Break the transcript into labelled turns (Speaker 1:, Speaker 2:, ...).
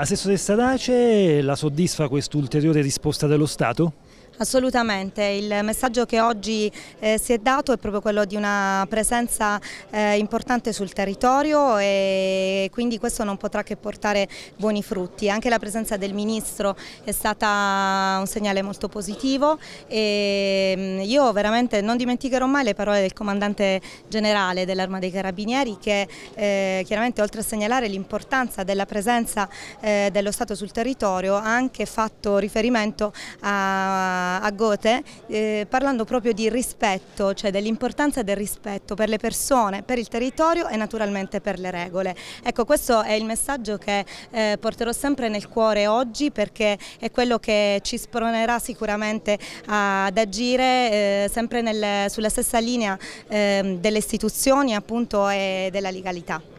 Speaker 1: Assessore Stadace, la soddisfa quest'ulteriore risposta dello Stato?
Speaker 2: Assolutamente, il messaggio che oggi eh, si è dato è proprio quello di una presenza eh, importante sul territorio e quindi questo non potrà che portare buoni frutti. Anche la presenza del Ministro è stata un segnale molto positivo e mm, io veramente non dimenticherò mai le parole del Comandante Generale dell'Arma dei Carabinieri che eh, chiaramente oltre a segnalare l'importanza della presenza eh, dello Stato sul territorio ha anche fatto riferimento a a, Gote eh, parlando proprio di rispetto, cioè dell'importanza del rispetto per le persone, per il territorio e naturalmente per le regole. Ecco, questo è il messaggio che eh, porterò sempre nel cuore oggi perché è quello che ci spronerà sicuramente ad agire eh, sempre nel, sulla stessa linea ehm, delle istituzioni appunto e della legalità.